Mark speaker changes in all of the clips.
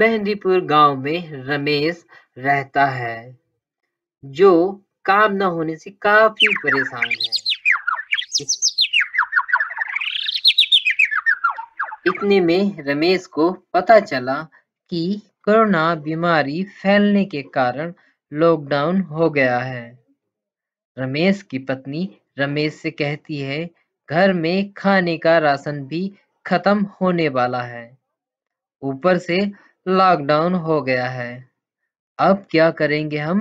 Speaker 1: मेहंदीपुर गांव में रमेश रहता है जो काम न होने से काफी परेशान है इतने में रमेश को पता चला कि कोरोना बीमारी फैलने के कारण लॉकडाउन हो गया है रमेश की पत्नी रमेश से कहती है घर में खाने का राशन भी खत्म होने वाला है ऊपर से लॉकडाउन हो गया है अब क्या करेंगे हम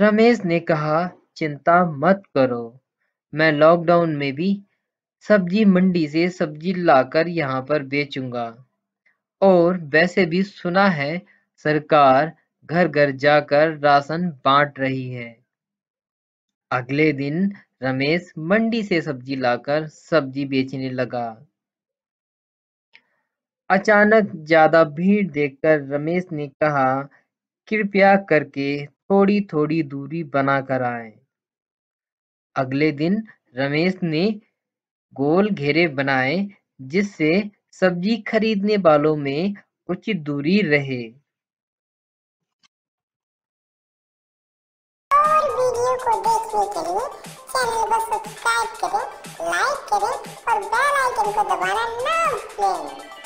Speaker 1: रमेश ने कहा चिंता मत करो मैं लॉकडाउन में भी सब्जी मंडी से सब्जी लाकर यहाँ पर बेचूंगा और वैसे भी सुना है सरकार घर घर जाकर राशन बांट रही है अगले दिन रमेश मंडी से सब्जी लाकर सब्जी बेचने लगा अचानक ज्यादा भीड़ देखकर रमेश ने कहा, कृपया करके थोड़ी-थोड़ी दूरी बनाकर आए अगले दिन रमेश ने गोल घेरे बनाए जिससे सब्जी खरीदने वालों में उचित दूरी रहे। और वीडियो को देखने के लिए चैनल को सब्सक्राइब करें, लाइक करें और बेल आइकन को दबाना ना भूलें।